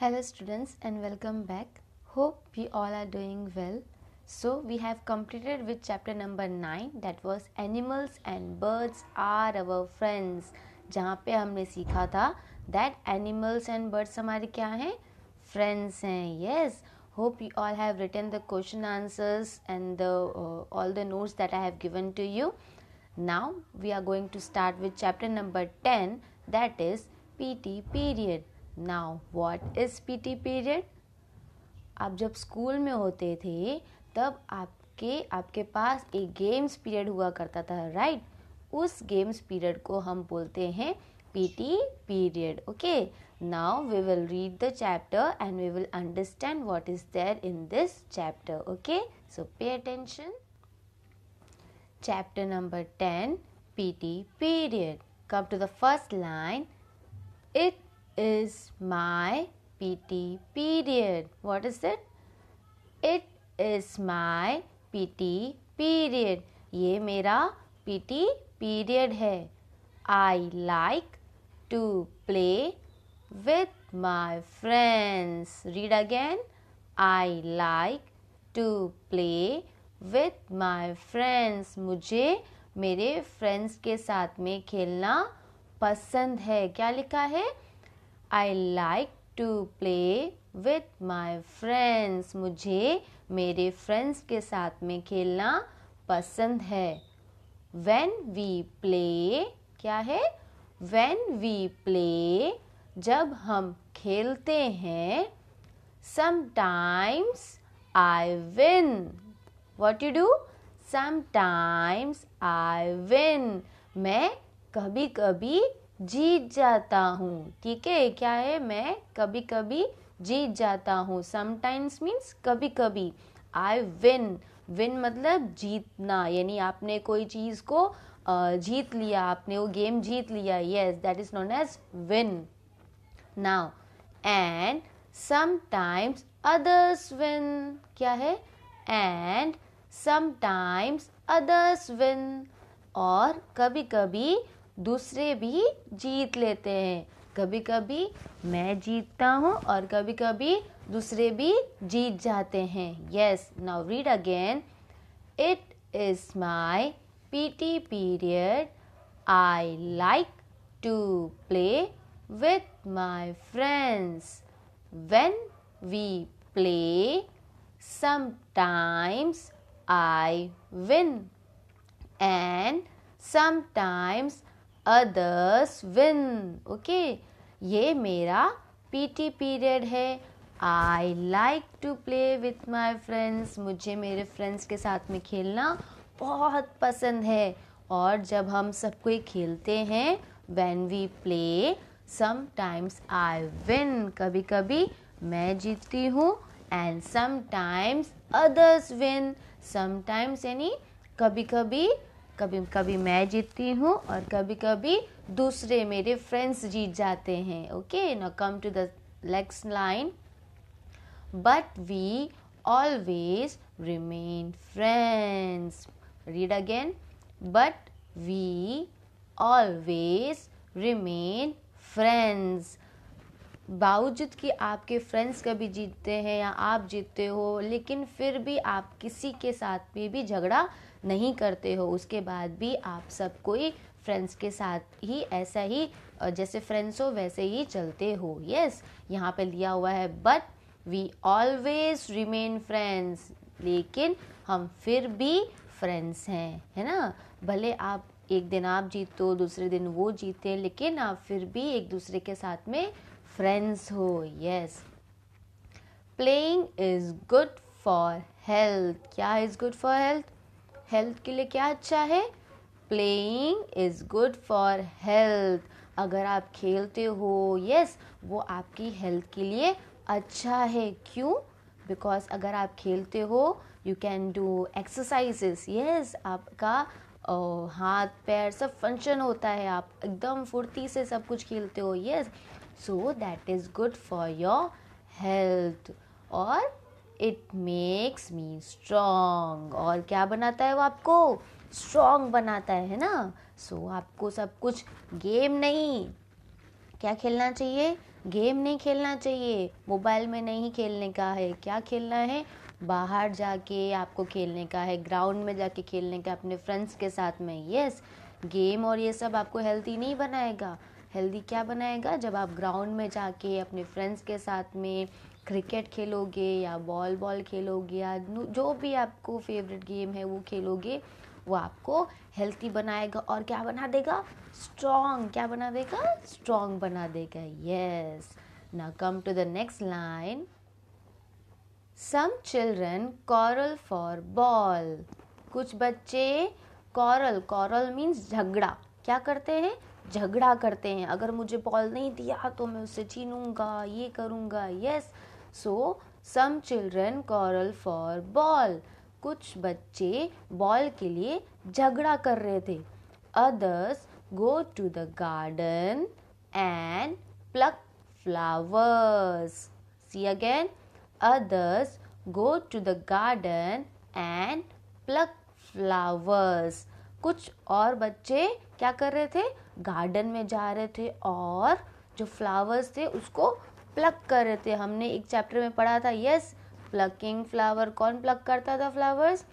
Hello students and welcome back. Hope we all are doing well. So we have completed with chapter number 9 that was animals and birds are our friends जहाँ पे हमने सीखा था that animals and birds हमारे क्या हैं friends हैं yes hope you all have written the question answers and the uh, all the notes that I have given to you now we are going to start with chapter number 10 that is PT period now what is P T period आप जब school में होते थे तब आपके आपके पास एक games period हुआ करता था राइट right? उस गेम्स पीरियड को हम बोलते हैं P T period okay now we will read the chapter and we will understand what is there in this chapter okay so pay attention chapter number ten P T period come to the first line it is my PT period. What is it? It is my PT period. ये मेरा PT period है. I like to play with my friends. Read again. I like to play with my friends. मुझे मेरे friends के साथ में खेलना पसंद है क्या लिखा है I like to play with my friends मुझे मेरे फ्रेंड्स के साथ में खेलना पसंद है वेन वी प्ले क्या है वेन वी प्ले जब हम खेलते हैं sometimes I win what you do sometimes I win मैं कभी कभी जीत जाता हूँ ठीक है क्या है मैं कभी कभी जीत जाता हूँ समटाइम्स मीन्स कभी कभी आई विन विन मतलब जीतना यानी आपने कोई चीज़ को जीत लिया आपने वो गेम जीत लिया yes that is known as win now and sometimes others win क्या है एंड समटाइम्स अदर्स विन और कभी कभी दूसरे भी जीत लेते हैं कभी कभी मैं जीतता हूँ और कभी कभी दूसरे भी जीत जाते हैं yes now read again it is my P T period I like to play with my friends when we play sometimes I win and sometimes others win okay ये मेरा पीटी पीरियड है I like to play with my friends मुझे मेरे friends के साथ में खेलना बहुत पसंद है और जब हम सब कोई खेलते हैं when we play sometimes I win कभी कभी मैं जीतती हूँ and sometimes others win sometimes यानी कभी कभी कभी कभी मैं जीतती हूँ और कभी कभी दूसरे मेरे फ्रेंड्स जीत जाते हैं okay now come to the next line but we always remain friends read again but we always remain friends बावजूद कि आपके फ्रेंड्स कभी जीतते हैं या आप जीतते हो लेकिन फिर भी आप किसी के साथ में भी झगड़ा नहीं करते हो उसके बाद भी आप सब कोई फ्रेंड्स के साथ ही ऐसा ही जैसे फ्रेंड्स हो वैसे ही चलते हो यस yes, यहाँ पे लिया हुआ है but we always remain friends लेकिन हम फिर भी फ्रेंड्स हैं है ना भले आप एक दिन आप जीतो दूसरे दिन वो जीते लेकिन आप फिर भी एक दूसरे के साथ में फ्रेंड्स हो yes playing is good for health क्या is good for health health के लिए क्या अच्छा है playing is good for health अगर आप खेलते हो यस वो आपकी हेल्थ के लिए अच्छा है क्यों बिकॉज अगर आप खेलते हो you can do exercises yes आपका uh, हाथ पैर सब फंक्शन होता है आप एकदम फुर्ती से सब कुछ खेलते हो yes so that is good for your health और इट मेक्स मी स्ट्रॉन्ग और क्या बनाता है वो आपको स्ट्रोंग बनाता है ना सो so, आपको सब कुछ गेम नहीं क्या खेलना चाहिए गेम नहीं खेलना चाहिए मोबाइल में नहीं खेलने का है क्या खेलना है बाहर जाके आपको खेलने का है ग्राउंड में जाके खेलने का अपने फ्रेंड्स के साथ में यस गेम और ये सब आपको हेल्दी नहीं बनाएगा हेल्दी क्या बनाएगा जब आप ग्राउंड में जाके अपने फ्रेंड्स के साथ में क्रिकेट खेलोगे या बॉल बॉल खेलोगे या जो भी आपको फेवरेट गेम है वो खेलोगे वो आपको हेल्थी बनाएगा और क्या बना देगा स्ट्रॉन्ग क्या बना देगा स्ट्रॉन्ग बना देगा यस ना come to the next line some children quarrel for ball कुछ बच्चे कॉरल कॉरल मीन्स झगड़ा क्या करते हैं झगड़ा करते हैं अगर मुझे बॉल नहीं दिया तो मैं उसे छीनूंगा ये करूँगा yes yes. So some children quarrel for ball कुछ बच्चे बॉल के लिए झगड़ा कर रहे थे others go to the garden and pluck flowers see again others go to the garden and pluck flowers कुछ और बच्चे क्या कर रहे थे गार्डन में जा रहे थे और जो फ्लावर्स थे उसको प्लग कर रहे थे हमने एक चैप्टर में पढ़ा था यस प्लकिंग फ्लावर कौन प्लग करता था फ्लावर्स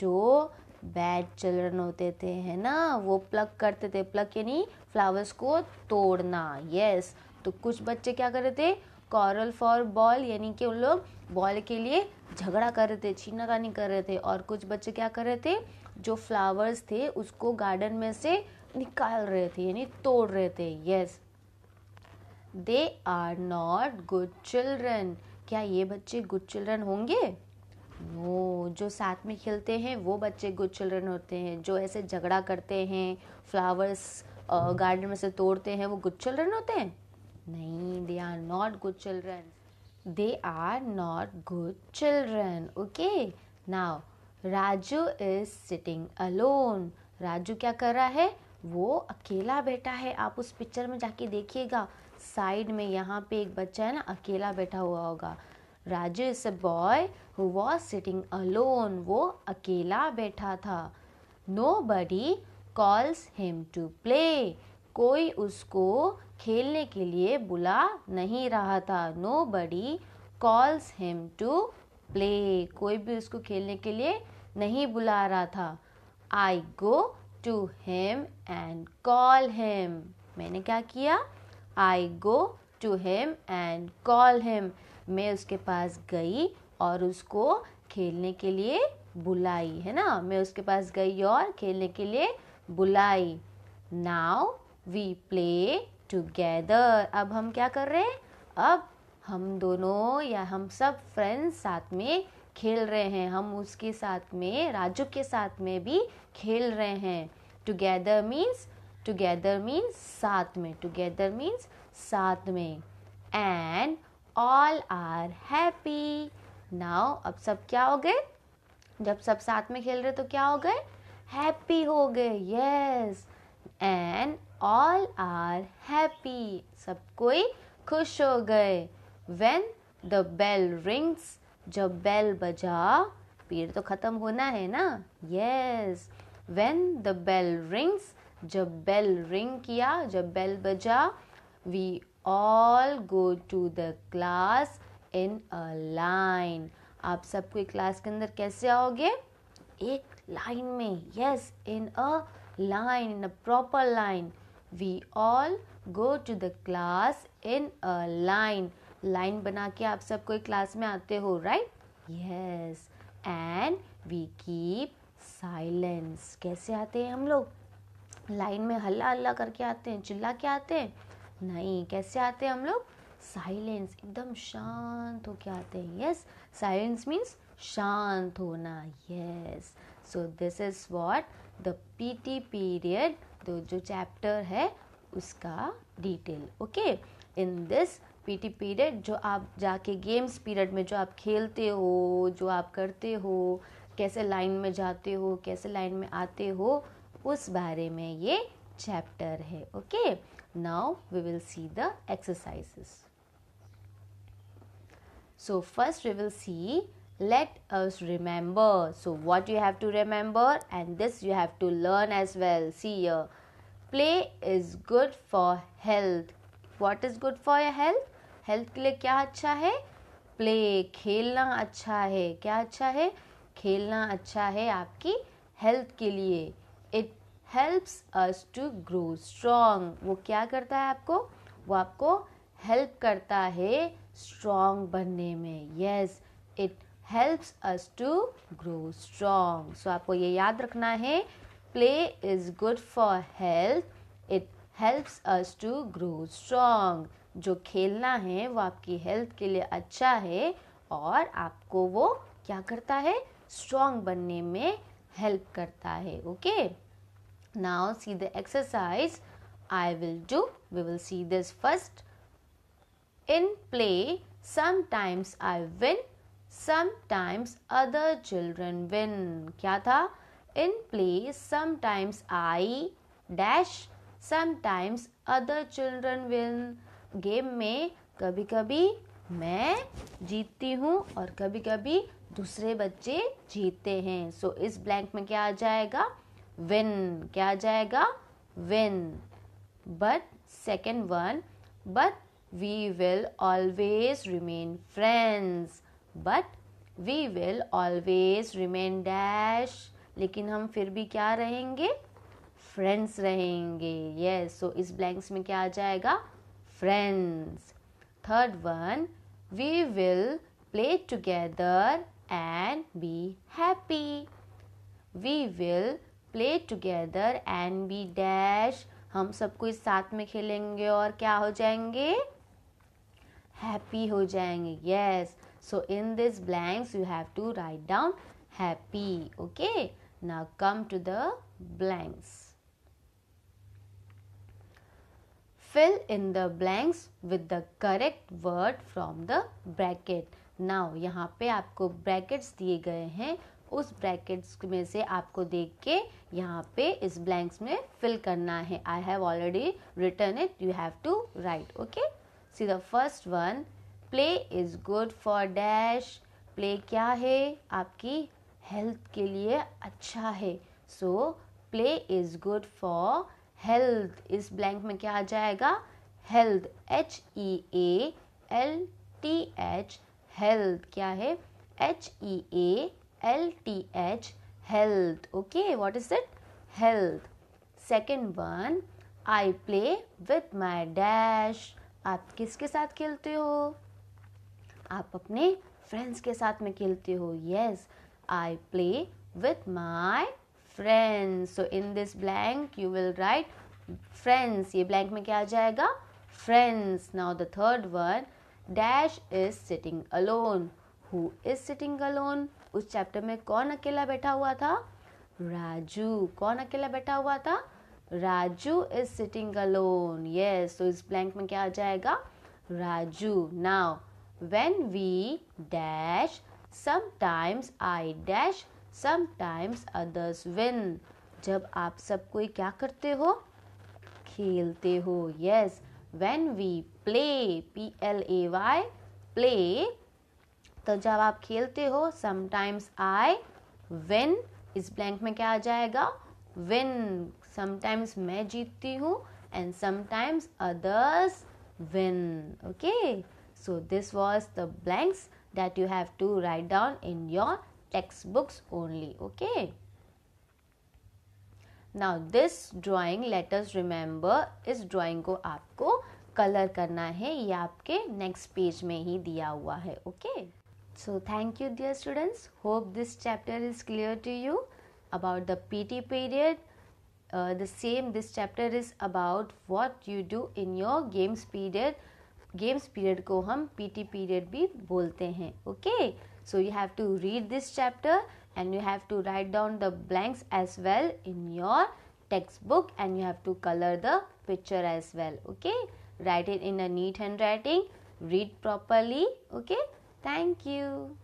जो बैड चिल्ड्रन होते थे है ना वो प्लग करते थे प्लक यानी फ्लावर्स को तोड़ना यस तो कुछ बच्चे क्या कर रहे थे कॉरल फॉर बॉल यानी कि उन लोग बॉल के लिए झगड़ा कर रहे थे तानी कर रहे थे और कुछ बच्चे क्या कर रहे थे जो फ्लावर्स थे उसको गार्डन में से निकाल रहे थे यानी तोड़ रहे थे yes they are not good children क्या ये बच्चे गुड चिल्ड्रन होंगे वो जो साथ में खेलते हैं वो बच्चे गुड चिल्ड्रन होते हैं जो ऐसे झगड़ा करते हैं फ्लावर्स गार्डन में से तोड़ते हैं वो गुड चिल्ड्रन होते हैं नहीं they are not good children they are not good children okay now Raju is sitting alone Raju क्या कर रहा है वो अकेला बैठा है आप उस पिक्चर में जाके देखिएगा साइड में यहाँ पे एक बच्चा है ना अकेला बैठा हुआ होगा Raju is a boy who was sitting alone वो अकेला बैठा था nobody calls him to play कोई उसको खेलने के लिए बुला नहीं रहा था nobody calls him to play कोई भी उसको खेलने के लिए नहीं बुला रहा था I go to him and call him मैंने क्या किया I go to him and call him मैं उसके पास गई और उसको खेलने के लिए बुलाई है ना मैं उसके पास गई और खेलने के लिए बुलाई नाउ वी प्ले टुगेदर अब हम क्या कर रहे हैं अब हम दोनों या हम सब फ्रेंड्स साथ में खेल रहे हैं हम उसके साथ में राजू के साथ में भी खेल रहे हैं टुगेदर मीन्स टुगेदर मीन्स साथ में टुगेदर मीन्स साथ में and all are happy now अब सब क्या हो गए जब सब साथ में खेल रहे तो क्या हो गए हैप्पी हो गए yes and all are happy सब कोई खुश हो गए वेन द बेल रिंग्स जब बेल बजा पीर तो ख़त्म होना है ना yes when the bell rings जब बेल रिंग किया जब बेल बजा we all go to the class in a line आप सबको क्लास के अंदर कैसे आओगे एक लाइन में yes in a line in a proper line we all go to the class in a line line बना के आप सबको एक क्लास में आते हो right yes and we keep silence कैसे आते हैं हम लोग लाइन में हल्ला हल्ला करके आते हैं चिल्ला के आते हैं नहीं कैसे आते हैं हम लोग साइलेंस एकदम शांत होके आते हैं यस साइलेंस मीन्स शांत होना yes so this is what the P T period तो जो चैप्टर है उसका detail okay in this P T period जो आप जाके गेम्स पीरियड में जो आप खेलते हो जो आप करते हो कैसे लाइन में जाते हो कैसे लाइन में आते हो उस बारे में ये चैप्टर है okay now we will see the exercises so first we will see let us remember so what you have to remember and this you have to learn as well see you play is good for health what is good for your health health के लिए क्या अच्छा है play खेलना अच्छा है क्या अच्छा है खेलना अच्छा है आपकी हेल्थ के लिए it helps us to grow strong वो क्या करता है आपको वो आपको हेल्प करता है स्ट्रांग बनने में yes it helps us to grow strong so आपको ये याद रखना है play is good for health it helps us to grow strong जो खेलना है वो आपकी हेल्थ के लिए अच्छा है और आपको वो क्या करता है स्ट्रांग बनने में हेल्प करता है okay okay? now see the exercise i will do we will see this first in play sometimes i win sometimes other children win kya tha in play sometimes i dash sometimes other children win game में कभी कभी मैं जीतती हूँ और कभी कभी दूसरे बच्चे जीतते हैं सो so, इस ब्लैंक में क्या आ जाएगा विन क्या आ जाएगा win but second one but we will always remain friends but we will always remain dash लेकिन हम फिर भी क्या रहेंगे फ्रेंड्स रहेंगे यस सो इस ब्लैंक्स में क्या आ जाएगा friends third one we will play together and be happy we will play together and be dash हम सब कुछ साथ में खेलेंगे और क्या हो जाएंगे हैप्पी हो जाएंगे yes so in this blanks you have to write down happy okay now come to the blanks fill in the blanks with the correct word from the bracket now यहाँ पे आपको ब्रैकेट्स दिए गए हैं उस brackets में से आपको देख के यहाँ पे इस ब्लैंक्स में फिल करना है I have already written it you have to write okay see the first one play is good for dash play क्या है आपकी हेल्थ के लिए अच्छा है so play is good for health इस ब्लैंक में क्या आ जाएगा health H E A L T H health क्या है H E A LTH health. Okay, what is it? Health. Second one, I play with my dash. आप किसके साथ खेलते हो आप अपने फ्रेंड्स के साथ में खेलते हो yes I play with my friends so in this blank you will write friends ये ब्लैंक में क्या आ जाएगा friends now the third one dash is sitting alone who is sitting alone उस चैप्टर में कौन अकेला बैठा हुआ था राजू कौन अकेला बैठा हुआ था Raju is sitting alone yes तो इस ब्लैंक में क्या आ जाएगा Raju now when we dash sometimes I dash sometimes others win जब आप सब कोई क्या करते हो खेलते हो yes when we play P L A Y play तो जब आप खेलते हो समटाइम्स आई विन इस ब्लैंक में क्या आ जाएगा विन समटाइम्स मैं जीतती हूँ and sometimes others win okay so this was the blanks that you have to write down in your text books only okay now this let letters remember इस drawing को आपको कलर करना है ये आपके नेक्स्ट पेज में ही दिया हुआ है okay okay? So thank you dear students. Hope this chapter is clear to you about the PT period. Uh, the same this chapter is about what you do in your games period. Games period ko hum PT period bhi bolte hain. Okay? So you have to read this chapter and you have to write down the blanks as well in your textbook and you have to color the picture as well. Okay? Write it in a neat handwriting. Read properly. Okay? Thank you.